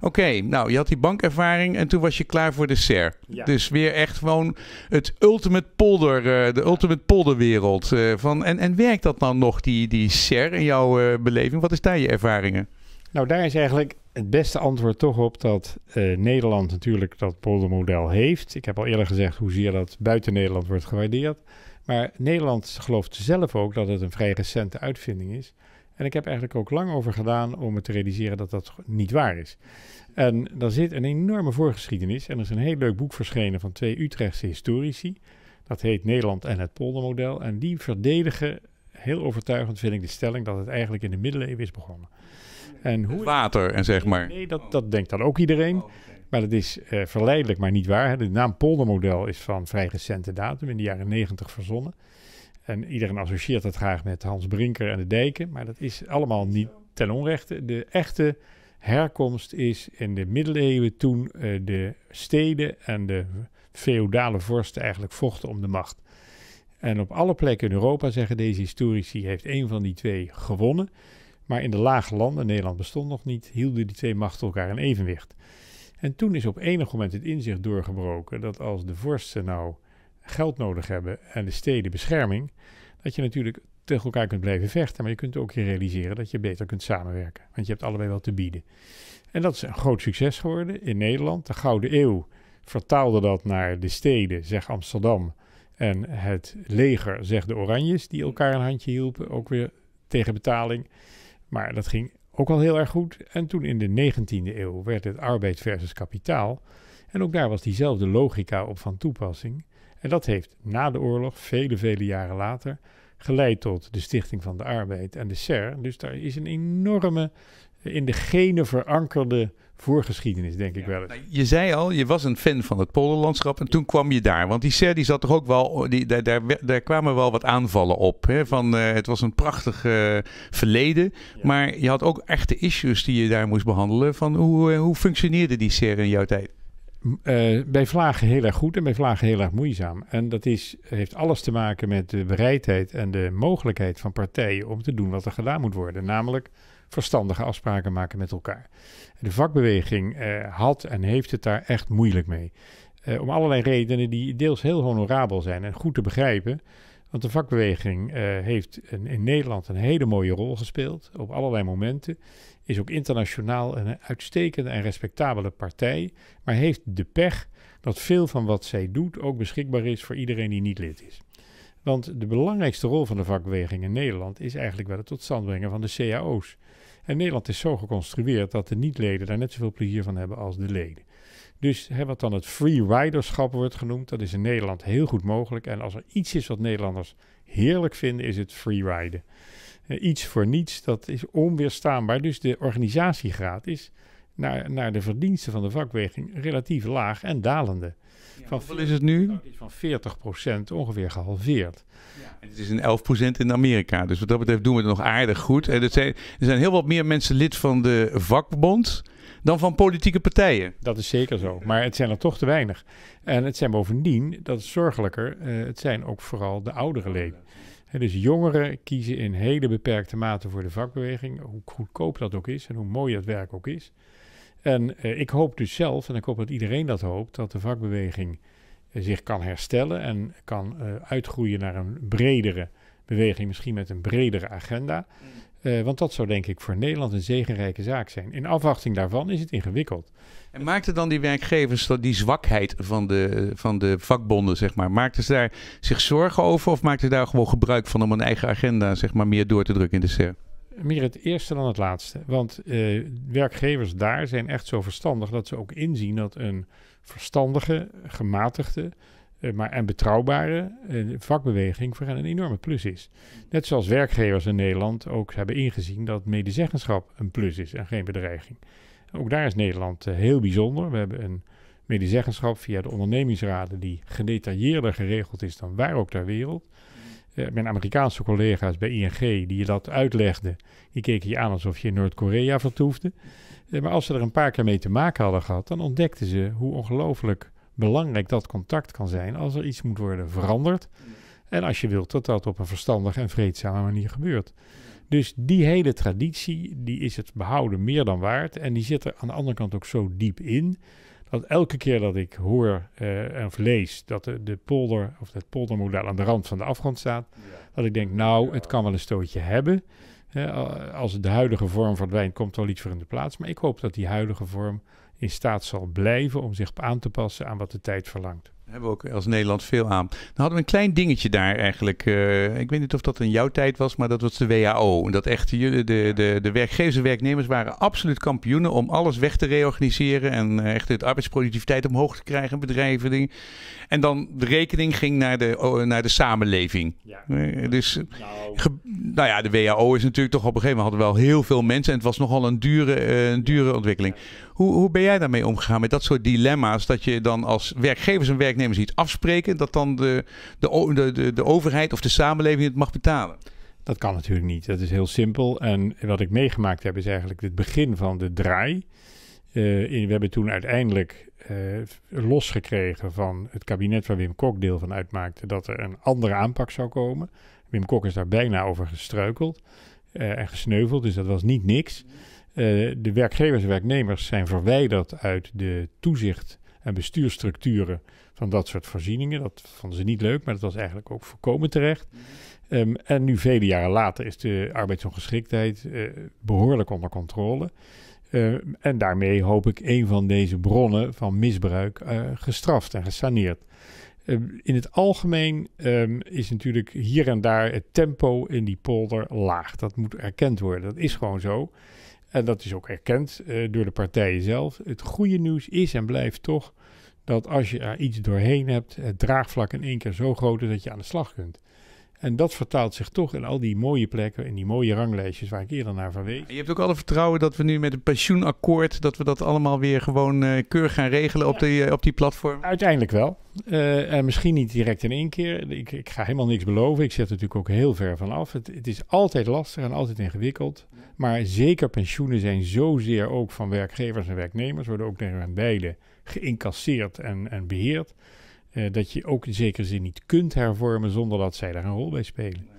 Oké, nou, je had die bankervaring en toen was je klaar voor de SER. Dus weer echt gewoon het ultimate polder, eh, de ultimate polderwereld. Eh, van, en, en werkt dat dan nog, die, die SER, in jouw eh, beleving? Wat is daar je ervaringen? Nou, daar is eigenlijk het beste antwoord toch op dat Nederland natuurlijk dat poldermodel heeft. Ik heb al eerder gezegd hoezeer dat buiten Nederland wordt gewaardeerd. Maar Nederland gelooft zelf ook dat het een vrij recente uitvinding is. En ik heb eigenlijk ook lang over gedaan om me te realiseren dat dat niet waar is. En daar zit een enorme voorgeschiedenis. En er is een heel leuk boek verschenen van twee Utrechtse historici. Dat heet Nederland en het poldermodel. En die verdedigen heel overtuigend, vind ik, de stelling dat het eigenlijk in de middeleeuwen is begonnen. En hoe... Water, en zeg maar. Nee, dat, dat denkt dan ook iedereen. Oh, maar dat is eh, verleidelijk, maar niet waar. De naam poldermodel is van vrij recente datum, in de jaren negentig verzonnen. En iedereen associeert dat graag met Hans Brinker en de deken, maar dat is allemaal niet ten onrechte. De echte herkomst is in de middeleeuwen toen eh, de steden en de feodale vorsten eigenlijk vochten om de macht. En op alle plekken in Europa, zeggen deze historici, heeft een van die twee gewonnen. Maar in de lage landen, Nederland bestond nog niet, hielden die twee machten elkaar in evenwicht. En toen is op enig moment het inzicht doorgebroken dat als de vorsten nou geld nodig hebben en de steden bescherming, dat je natuurlijk tegen elkaar kunt blijven vechten, maar je kunt ook je realiseren dat je beter kunt samenwerken, want je hebt allebei wel te bieden. En dat is een groot succes geworden in Nederland. De Gouden Eeuw vertaalde dat naar de steden, zeg Amsterdam, en het leger, zeg de Oranjes, die elkaar een handje hielpen, ook weer tegen betaling. Maar dat ging ook al heel erg goed. En toen in de 19e eeuw werd het arbeid versus kapitaal. En ook daar was diezelfde logica op van toepassing. En dat heeft na de oorlog, vele, vele jaren later, geleid tot de Stichting van de Arbeid en de SER. Dus daar is een enorme, in de genen verankerde voorgeschiedenis, denk ik wel eens. Nou, je zei al, je was een fan van het Polenlandschap en toen kwam je daar. Want die SER die zat toch ook wel, die, daar, daar, kwamen wel wat aanvallen op. Hè? Van, eh, het was een prachtig eh, verleden, maar je had ook echte issues die je daar moest behandelen. Van hoe, eh, hoe functioneerde die SER in jouw tijd? uh, bij vlagen heel erg goed en bij vlagen heel erg moeizaam. En dat is, heeft alles te maken met de bereidheid en de mogelijkheid van partijen om te doen wat er gedaan moet worden. Namelijk verstandige afspraken maken met elkaar. De vakbeweging eh, had en heeft het daar echt moeilijk mee. Eh, om allerlei redenen die deels heel honorabel zijn en goed te begrijpen. Want de vakbeweging eh, heeft in Nederland een hele mooie rol gespeeld op allerlei momenten. Is ook internationaal een uitstekende en respectabele partij. Maar heeft de pech dat veel van wat zij doet ook beschikbaar is voor iedereen die niet lid is. Want de belangrijkste rol van de vakbeweging in Nederland is eigenlijk wel het tot stand brengen van de cao's. En Nederland is zo geconstrueerd dat de niet-leden daar net zoveel plezier van hebben als de leden. Dus hè, wat dan het free riderschap wordt genoemd, dat is in Nederland heel goed mogelijk. En als er iets is wat Nederlanders heerlijk vinden, is het free riden. Eh, iets voor niets, dat is onweerstaanbaar. Dus de organisatiegraad is naar, naar de verdiensten van de vakbeweging relatief laag en dalende. van hoeveel is het nu? Van 40% ongeveer gehalveerd. Ja. het is een 11% in Amerika. Dus wat dat betreft doen we het nog aardig goed. En eh, er, zijn, er zijn heel wat meer mensen lid van de vakbond dan van politieke partijen. Dat is zeker zo. Maar het zijn er toch te weinig. En het zijn bovendien, dat is zorgelijker, eh, het zijn ook vooral de oudere leden. dus jongeren kiezen in hele beperkte mate voor de vakbeweging, hoe goedkoop dat ook is en hoe mooi het werk ook is. En eh, ik hoop dus zelf, en ik hoop dat iedereen dat hoopt, dat de vakbeweging eh, zich kan herstellen en kan eh, uitgroeien naar een bredere beweging, misschien met een bredere agenda. Mm. want dat zou denk ik voor Nederland een zegenrijke zaak zijn. In afwachting daarvan is het ingewikkeld. En maakten dan die werkgevers die zwakheid van de, van de vakbonden, zeg maar, maakten ze daar zich zorgen over of maakten ze daar gewoon gebruik van om een eigen agenda, zeg maar, meer door te drukken in de CER? meer het eerste dan het laatste. Want eh, werkgevers daar zijn echt zo verstandig dat ze ook inzien dat een verstandige, gematigde eh, maar en betrouwbare eh, vakbeweging voor hen een enorme plus is. Net zoals werkgevers in Nederland ook hebben ingezien dat medezeggenschap een plus is en geen bedreiging. Ook daar is Nederland heel bijzonder. We hebben een medezeggenschap via de ondernemingsraden die gedetailleerder geregeld is dan waar ook ter wereld. Eh, mijn Amerikaanse collega's bij ING die je dat uitlegden, die keken je aan alsof je in Noord-Korea vertoefde. Eh, maar als ze er een paar keer mee te maken hadden gehad, dan ontdekten ze hoe ongelooflijk belangrijk dat contact kan zijn als er iets moet worden veranderd. En als je wilt dat dat op een verstandige en vreedzame manier gebeurt. Dus die hele traditie, die is het behouden meer dan waard. En die zit er aan de andere kant ook zo diep in dat elke keer dat ik hoor eh, of lees dat de, polder of het poldermodel aan de rand van de afgrond staat, dat ik denk, nou, het kan wel een stootje hebben. als de huidige vorm verdwijnt, komt er wel iets voor in de plaats. Maar ik hoop dat die huidige vorm in staat zal blijven om zich aan te passen aan wat de tijd verlangt hebben we ook als Nederland veel aan. Dan hadden we een klein dingetje daar eigenlijk. Eh, ik weet niet of dat in jouw tijd was, maar dat was de WHO. Dat echt, de, de, de, werkgevers en werknemers waren absoluut kampioenen om alles weg te reorganiseren. En eh, echt de arbeidsproductiviteit omhoog te krijgen, bedrijven. Dingen. En dan de rekening ging naar de, oh, naar de samenleving. Ja. Eh, dus, nou. nou. ja, de WHO is natuurlijk toch op een gegeven moment hadden wel heel veel mensen. En het was nogal een dure, een dure ontwikkeling. Hoe, hoe ben jij daarmee omgegaan met dat soort dilemma's? Dat je dan als werkgevers en werknemers iets afspreken, dat dan de, de, de, de, overheid of de samenleving het mag betalen? Dat kan natuurlijk niet. Dat is heel simpel. En wat ik meegemaakt heb is eigenlijk het begin van de draai. Eh, we hebben toen uiteindelijk eh, losgekregen van het kabinet waar Wim Kok deel van uitmaakte dat er een andere aanpak zou komen. Wim Kok is daar bijna over gestruikeld eh, en gesneuveld, dus dat was niet niks. Eh, de werkgevers en werknemers zijn verwijderd uit de toezicht en bestuursstructuren van dat soort voorzieningen. Dat vonden ze niet leuk, maar dat was eigenlijk ook voorkomen terecht. Ehm, en nu, vele jaren later, is de arbeidsongeschiktheid eh, behoorlijk onder controle. Ehm, en daarmee hoop ik een van deze bronnen van misbruik eh, gestraft en gesaneerd. Ehm, in het algemeen is natuurlijk hier en daar het tempo in die polder laag. Dat moet erkend worden. Dat is gewoon zo en dat is ook erkend eh, door de partijen zelf. Het goede nieuws is en blijft toch dat als je er iets doorheen hebt, het draagvlak in één keer zo groot is dat je aan de slag kunt. En dat vertaalt zich toch in al die mooie plekken en die mooie ranglijstjes waar ik eerder naar verwees. Je hebt ook alle vertrouwen dat we nu met een pensioenakkoord, dat we dat allemaal weer gewoon eh, keurig gaan regelen op, die, eh, op die platform? Uiteindelijk wel. Eh, en misschien niet direct in één keer. Ik, ik, ga helemaal niks beloven. Ik zet er natuurlijk ook heel ver van af. Het, het, is altijd lastig en altijd ingewikkeld. Maar zeker pensioenen zijn zozeer ook van werkgevers en werknemers, worden ook door beide geïncasseerd en, en beheerd. Eh, dat je ook in zekere zin niet kunt hervormen zonder dat zij daar een rol bij spelen.